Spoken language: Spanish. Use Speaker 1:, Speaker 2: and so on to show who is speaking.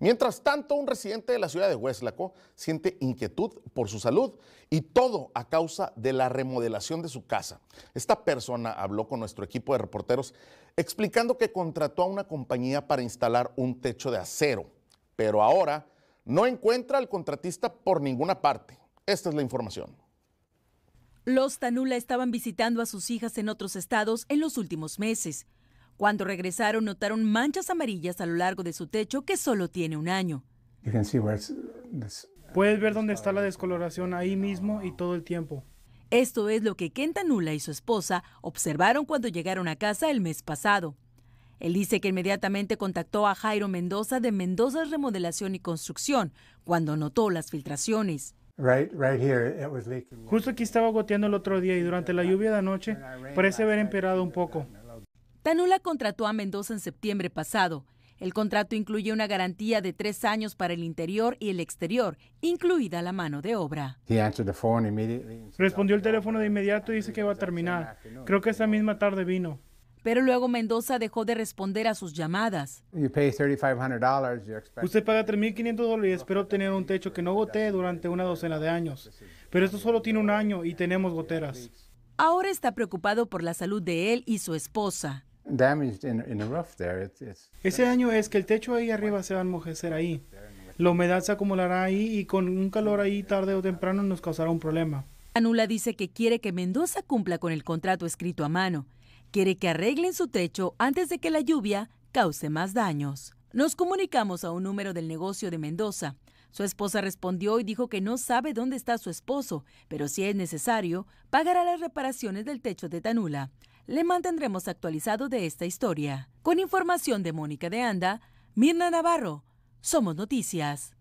Speaker 1: Mientras tanto, un residente de la ciudad de Hueslaco siente inquietud por su salud y todo a causa de la remodelación de su casa. Esta persona habló con nuestro equipo de reporteros explicando que contrató a una compañía para instalar un techo de acero, pero ahora no encuentra al contratista por ninguna parte. Esta es la información.
Speaker 2: Los Tanula estaban visitando a sus hijas en otros estados en los últimos meses. Cuando regresaron notaron manchas amarillas a lo largo de su techo que solo tiene un año. Puedes ver dónde está la descoloración ahí mismo y todo el tiempo. Esto es lo que Kenta Nula y su esposa observaron cuando llegaron a casa el mes pasado. Él dice que inmediatamente contactó a Jairo Mendoza de Mendoza Remodelación y Construcción cuando notó las filtraciones. Justo aquí estaba goteando el otro día y durante la lluvia de noche parece haber empeorado un poco. Tanula contrató a Mendoza en septiembre pasado. El contrato incluye una garantía de tres años para el interior y el exterior, incluida la mano de obra.
Speaker 1: Respondió el teléfono de inmediato y dice que va a terminar. Creo que esa misma tarde
Speaker 2: vino. Pero luego Mendoza dejó de responder a sus llamadas. Usted
Speaker 1: paga 3.500 dólares y espera obtener un techo que no gotee durante una docena de años.
Speaker 2: Pero esto solo tiene un año y tenemos goteras. Ahora está preocupado por la salud de él y su esposa. Ese año es que el techo ahí arriba se
Speaker 1: va a enmojecer ahí. La humedad se acumulará ahí y con un calor ahí tarde o temprano nos causará
Speaker 2: un problema. Tanula dice que quiere que Mendoza cumpla con el contrato escrito a mano. Quiere que arreglen su techo antes de que la lluvia cause más daños. Nos comunicamos a un número del negocio de Mendoza. Su esposa respondió y dijo que no sabe dónde está su esposo, pero si es necesario, pagará las reparaciones del techo de Tanula le mantendremos actualizado de esta historia. Con información de Mónica de Anda, Mirna Navarro, Somos Noticias.